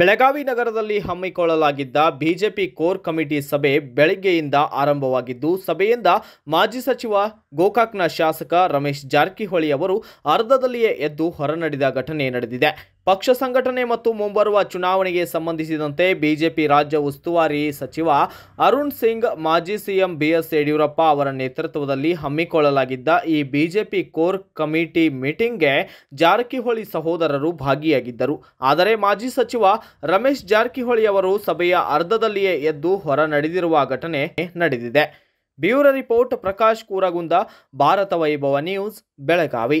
ಬೆಳಗಾವಿ ನಗರದಲ್ಲಿ ಹಮ್ಮಿಕೊಳ್ಳಲಾಗಿದ್ದ BJP core committee ಸಭೆ ಬೆಳಗ್ಗೆಯಿಂದ ಆರಂಭವಾಗಿದ್ದು ಸಭೆಯಿಂದ ಮಾಜಿ ಸಚಿವ ಗೋಕಾಕ್ನ ಶಾಸಕ ರಮೇಶ್ ಜಾರಕಿಹೊಳಿ ಅವರು ಅರ್ಧದಲ್ಲಿಯೇ ಎದ್ದು ಹೊರನಡೆದ ಘಟನೆ ನಡೆದಿದೆ ಪಕ್ಷ ಸಂಘಟನೆ ಮತ್ತು ಮುಂಬರುವ ಚುನಾವಣೆಗೆ ಸಂಬಂಧಿಸಿದಂತೆ ಬಿಜೆಪಿ ರಾಜ್ಯ ಉಸ್ತುವಾರಿ ಸಚಿವ ಅರುಣ್ ಸಿಂಗ್ ಮಾಜಿ ಸಿಎಂ ಬಿಎಸ್ ಯಡಿಯೂರಪ್ಪ ಅವರ ನೇತೃತ್ವದಲ್ಲಿ ಹಮ್ಮಿಕೊಳ್ಳಲಾಗಿದ್ದ ಈ ಬಿಜೆಪಿ ಕೋರ್ ಕಮಿಟಿ ಮೀಟಿಂಗ್ಗೆ ಜಾರಕಿಹೊಳಿ ಸಹೋದರರು ಭಾಗಿಯಾಗಿದ್ದರು ಆದರೆ ಮಾಜಿ ಸಚಿವ ರಮೇಶ್ ಜಾರಕಿಹೊಳಿ ಅವರು ಸಭೆಯ ಅರ್ಧದಲ್ಲಿಯೇ ಎದ್ದು ಹೊರ ನಡೆದಿರುವ ಘಟನೆ ನಡೆದಿದೆ bureau report Prakash Kooragunda Bharata Vaibhava news Belagavi